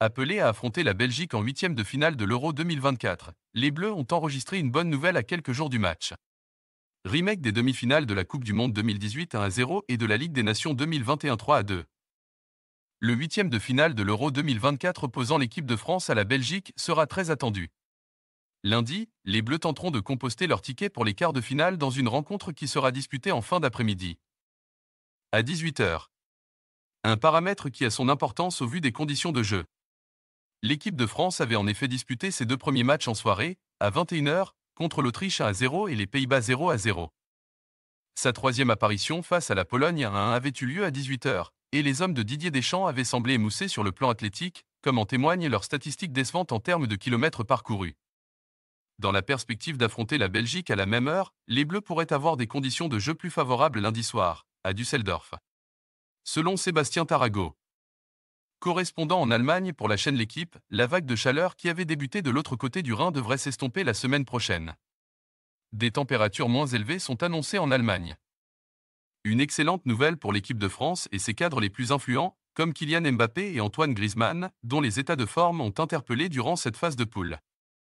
Appelés à affronter la Belgique en huitième de finale de l'Euro 2024, les Bleus ont enregistré une bonne nouvelle à quelques jours du match. Remake des demi-finales de la Coupe du Monde 2018 1 à 0 et de la Ligue des Nations 2021 3 à 2. Le huitième de finale de l'Euro 2024 opposant l'équipe de France à la Belgique sera très attendu. Lundi, les Bleus tenteront de composter leur ticket pour les quarts de finale dans une rencontre qui sera disputée en fin d'après-midi. À 18h. Un paramètre qui a son importance au vu des conditions de jeu. L'équipe de France avait en effet disputé ses deux premiers matchs en soirée, à 21h, contre l'Autriche 1 à 0 et les Pays-Bas 0 à 0. Sa troisième apparition face à la Pologne 1 à 1 avait eu lieu à 18h, et les hommes de Didier Deschamps avaient semblé émoussés sur le plan athlétique, comme en témoignent leurs statistiques décevantes en termes de kilomètres parcourus. Dans la perspective d'affronter la Belgique à la même heure, les Bleus pourraient avoir des conditions de jeu plus favorables lundi soir, à Düsseldorf. Selon Sébastien Tarago, Correspondant en Allemagne pour la chaîne L'équipe, la vague de chaleur qui avait débuté de l'autre côté du Rhin devrait s'estomper la semaine prochaine. Des températures moins élevées sont annoncées en Allemagne. Une excellente nouvelle pour l'équipe de France et ses cadres les plus influents, comme Kylian Mbappé et Antoine Griezmann, dont les états de forme ont interpellé durant cette phase de poule.